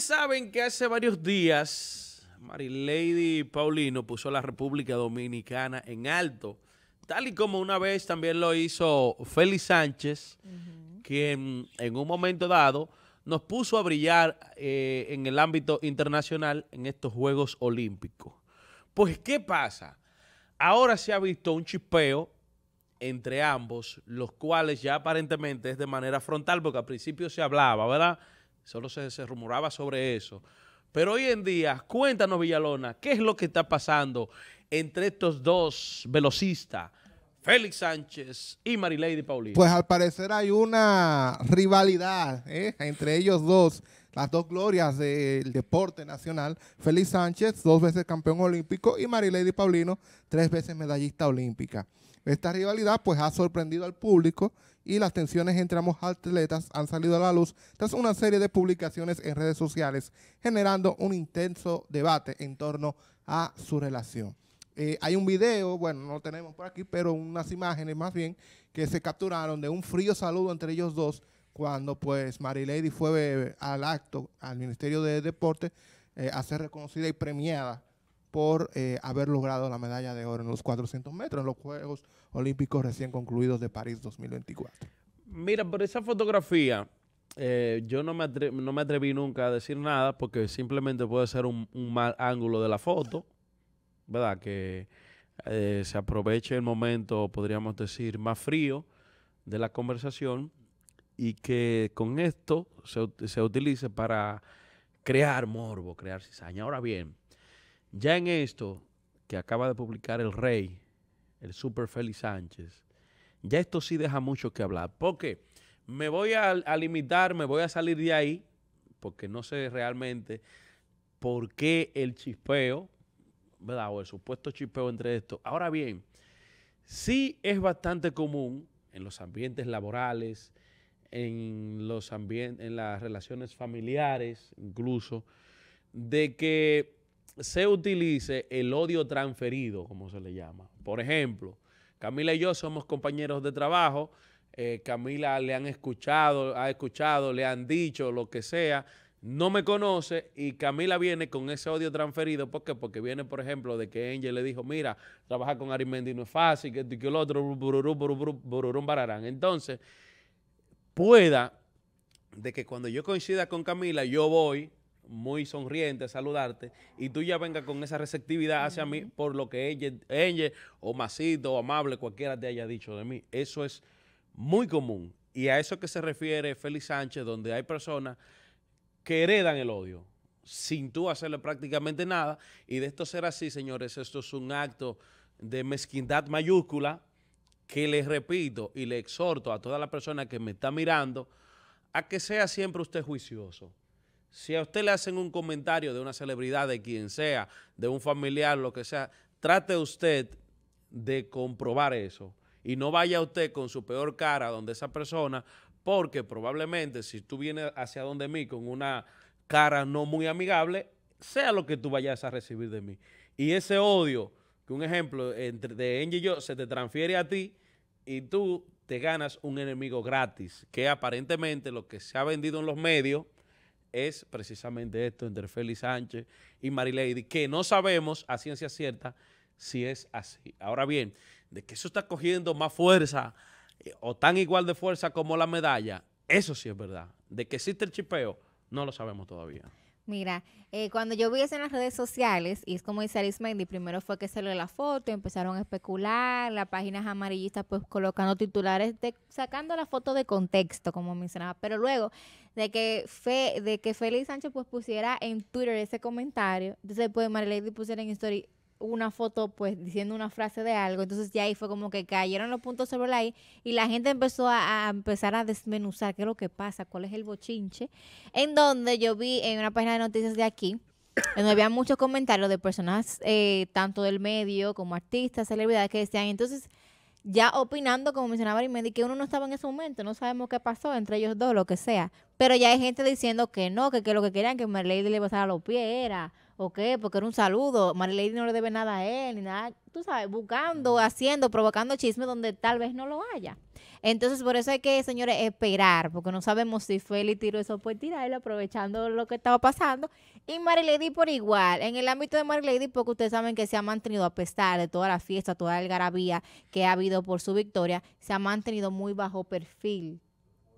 saben que hace varios días Marilady Paulino puso la República Dominicana en alto, tal y como una vez también lo hizo Félix Sánchez, quien en un momento dado nos puso a brillar eh, en el ámbito internacional en estos Juegos Olímpicos. Pues, ¿qué pasa? Ahora se ha visto un chispeo entre ambos, los cuales ya aparentemente es de manera frontal, porque al principio se hablaba, ¿verdad? Solo se, rumoraba sobre eso. Pero hoy en día, cuéntanos Villalona, ¿qué es lo que está pasando entre estos dos velocistas? Félix Sánchez y Marilady Paulino. Pues al parecer hay una rivalidad ¿eh? entre ellos dos, las dos glorias del deporte nacional. Félix Sánchez, dos veces campeón olímpico, y Marilady Paulino, tres veces medallista olímpica. Esta rivalidad pues ha sorprendido al público y las tensiones entre ambos atletas han salido a la luz tras una serie de publicaciones en redes sociales generando un intenso debate en torno a su relación. Eh, hay un video, bueno, no lo tenemos por aquí, pero unas imágenes más bien que se capturaron de un frío saludo entre ellos dos cuando pues Marilady fue al acto, al Ministerio de Deporte, eh, a ser reconocida y premiada por eh, haber logrado la medalla de oro en los 400 metros en los Juegos Olímpicos recién concluidos de París 2024. Mira, por esa fotografía, yo no me, no me atreví nunca a decir nada porque simplemente puede ser un mal ángulo de la foto. ¿verdad? Que eh, se aproveche el momento, podríamos decir, más frío de la conversación y que con esto se, utilice para crear morbo, crear cizaña. Ahora bien, ya en esto que acaba de publicar el rey, el super Félix Sánchez, ya esto sí deja mucho que hablar. Porque me voy a, a, limitar, me voy a salir de ahí, porque no sé realmente por qué el chispeo ¿verdad? O el supuesto chipeo entre esto. Ahora bien, sí es bastante común en los ambientes laborales, en, los en las relaciones familiares, incluso, de que se utilice el odio transferido, como se le llama. Por ejemplo, Camila y yo somos compañeros de trabajo. Eh, Camila le han escuchado, ha escuchado, le han dicho lo que sea no me conoce y Camila viene con ese odio transferido. ¿Por qué? Porque viene, por ejemplo, de que Angel le dijo, mira, trabajar con Arimendi no es fácil, que esto y que el otro, bururum, bararán. Entonces, pueda de que cuando yo coincida con Camila, yo voy muy sonriente a saludarte y tú ya vengas con esa receptividad hacia mí por lo que ella, o Macito o Amable, cualquiera te haya dicho de mí. Eso es muy común. Y a eso que se refiere Félix Sánchez, donde hay personas que heredan el odio sin tú hacerle prácticamente nada. Y de esto ser así, señores, esto es un acto de mezquindad mayúscula que les repito y le exhorto a toda la persona que me está mirando a que sea siempre usted juicioso. Si a usted le hacen un comentario de una celebridad, de quien sea, de un familiar, lo que sea, trate usted de comprobar eso. Y no vaya usted con su peor cara donde esa persona porque probablemente si tú vienes hacia donde mí con una cara no muy amigable, sea lo que tú vayas a recibir de mí. Y ese odio, que un ejemplo entre, de Angie y yo, se te transfiere a ti y tú te ganas un enemigo gratis, que aparentemente lo que se ha vendido en los medios es precisamente esto entre Félix Sánchez y Marilady, que no sabemos a ciencia cierta si es así. Ahora bien, de que eso está cogiendo más fuerza o tan igual de fuerza como la medalla, eso sí es verdad. De que existe el chipeo, no lo sabemos todavía. Mira, eh, cuando yo vi eso en las redes sociales, y es como dice Arismendi, primero fue que se salió la foto, empezaron a especular, las páginas amarillistas pues colocando titulares, de, sacando la foto de contexto, como mencionaba. Pero luego de que, Fe, de que Félix Sánchez pues pusiera en Twitter ese comentario, entonces pues Marilady pusiera en historia una foto pues diciendo una frase de algo, entonces ya ahí fue como que cayeron los puntos sobre la I y la gente empezó a, empezar a desmenuzar qué es lo que pasa, cuál es el bochinche, en donde yo vi en una página de noticias de aquí, donde había muchos comentarios de personas eh, tanto del medio como artistas, celebridades que decían, entonces ya opinando, como mencionaba Arimendi, que uno no estaba en ese momento, no sabemos qué pasó entre ellos dos, lo que sea. Pero ya hay gente diciendo que no, que, lo que querían que Merlady le pasara a los pies era ¿O qué? Porque era un saludo. Marilady no le debe nada a él, ni nada. Tú sabes, buscando, haciendo, provocando chisme donde tal vez no lo haya. Entonces, por eso hay que, señores, esperar, porque no sabemos si fue y tiró eso por tirarlo, aprovechando lo que estaba pasando. Y Marilady por igual. En el ámbito de Marilady, porque ustedes saben que se ha mantenido, a pesar de toda la fiesta, toda la algarabía que ha habido por su victoria, se ha mantenido muy bajo perfil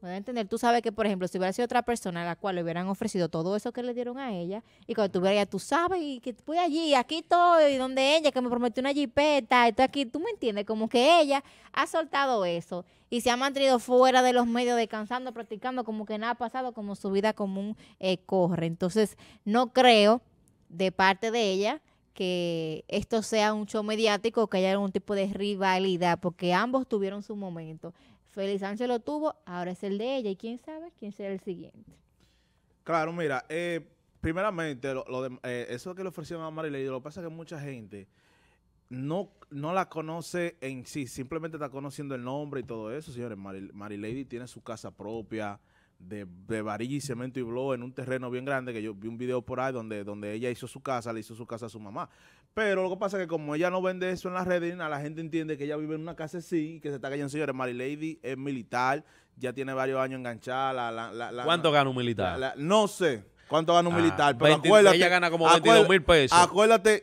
entender, tú sabes que, por ejemplo, si hubiera sido otra persona a la cual le hubieran ofrecido todo eso que le dieron a ella, y cuando tuviera, ya tú sabes, y que fui allí, aquí todo, y donde ella, que me prometió una jipeta, estoy aquí, tú me entiendes, como que ella ha soltado eso y se ha mantenido fuera de los medios, descansando, practicando, como que nada ha pasado, como su vida común eh, corre. Entonces, no creo de parte de ella que esto sea un show mediático, que haya algún tipo de rivalidad, porque ambos tuvieron su momento. Félix Sánchez lo tuvo, ahora es el de ella y quién sabe quién será el siguiente. Claro, mira, eh, primeramente, lo, de, eh, eso que le ofrecieron a Marilei, lo que pasa es que mucha gente no, no la conoce en sí, simplemente está conociendo el nombre y todo eso, señores. Marilady Lady tiene su casa propia de, varilla y cemento y blow en un terreno bien grande, que yo vi un video por ahí donde, donde ella hizo su casa, le hizo su casa a su mamá. Pero lo que pasa es que como ella no vende eso en las redes, la gente entiende que ella vive en una casa así, que se está cayendo, señores, Mary Lady es militar, ya tiene varios años enganchada. La, la, la, ¿Cuánto gana un militar? no sé cuánto gana un ah, militar, pero acuérdate. Ella gana como pesos.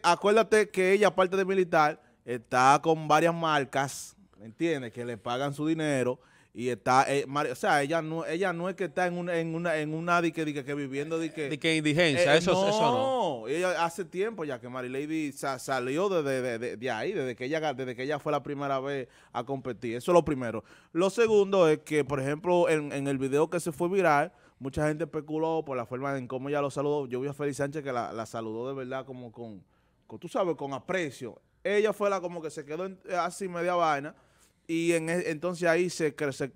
Acuérdate, que ella, aparte de militar, está con varias marcas, ¿me ¿entiendes? Que le pagan su dinero y está eh, o sea ella no ella no es que está en una en una en una que, diga que, viviendo de que, que indigencia eh, eso no, eso no ella hace tiempo ya que Mary Lady salió de, ahí desde que ella desde que ella fue la primera vez a competir eso es lo primero lo segundo es que por ejemplo en, en el video que se fue viral mucha gente especuló por la forma en cómo ella lo saludó yo vi a Félix Sánchez que la, saludó de verdad como con, con tú sabes con aprecio ella fue la como que se quedó eh, así media vaina y en, e, entonces ahí se,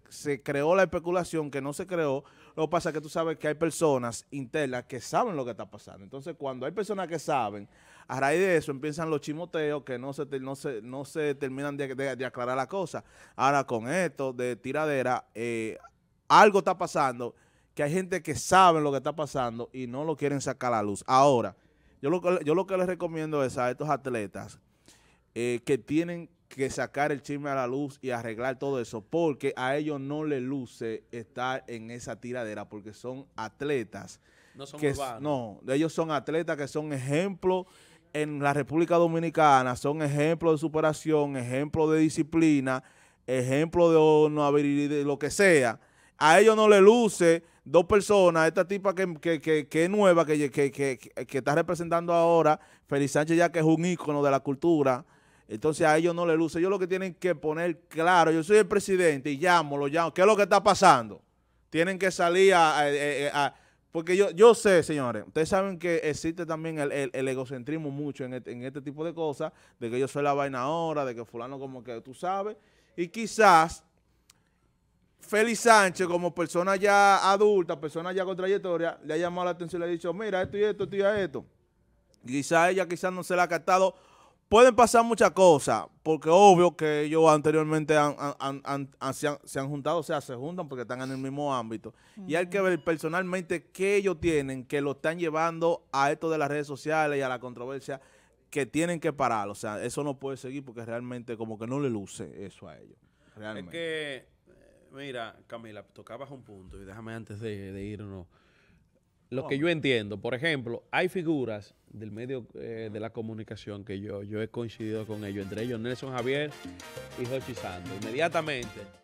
se, creó la especulación que no se creó. Lo que pasa es que tú sabes que hay personas internas que saben lo que está pasando. Entonces, cuando hay personas que saben, a raíz de eso empiezan los chimoteos que no se, no no se terminan de, aclarar la cosa. Ahora, con esto de tiradera, eh, algo está pasando que hay gente que sabe lo que está pasando y no lo quieren sacar a la luz. Ahora, yo lo, que, yo lo que les recomiendo es a estos atletas eh, que tienen que sacar el chisme a la luz y arreglar todo eso, porque a ellos no les luce estar en esa tiradera, porque son atletas. No No, ellos son atletas que son ejemplos en la República Dominicana, son ejemplos de superación, ejemplos de disciplina, ejemplos de honorabilidad, lo que sea. A ellos no les luce dos personas, esta tipa que, que es nueva, que, está representando ahora, Félix Sánchez ya que es un ícono de la cultura, entonces a ellos no les luce. Yo lo que tienen que poner claro, yo soy el presidente y llamo, lo llamo. ¿Qué es lo que está pasando? Tienen que salir a... Eh, eh, porque yo, yo sé, señores, ustedes saben que existe también el, egocentrismo mucho este, en este, tipo de cosas, de que yo soy la vaina ahora, de que fulano como que tú sabes. Y quizás Félix Sánchez, como persona ya adulta, persona ya con trayectoria, le ha llamado la atención, y le ha dicho, mira, esto y esto, esto y esto. Quizás ella quizás no se la ha captado pueden pasar muchas cosas, porque obvio que ellos anteriormente se, han, juntado, o sea, se juntan porque están en el mismo ámbito. Y hay que ver personalmente qué ellos tienen que lo están llevando a esto de las redes sociales y a la controversia que tienen que parar. O sea, eso no puede seguir porque realmente como que no le luce eso a ellos. Es que, eh, mira, Camila, tocabas un punto y déjame antes de, de irnos lo que yo entiendo, por ejemplo, hay figuras del medio eh, de la comunicación que yo, yo he coincidido con ellos, entre ellos Nelson Javier y Jochi Santos. Inmediatamente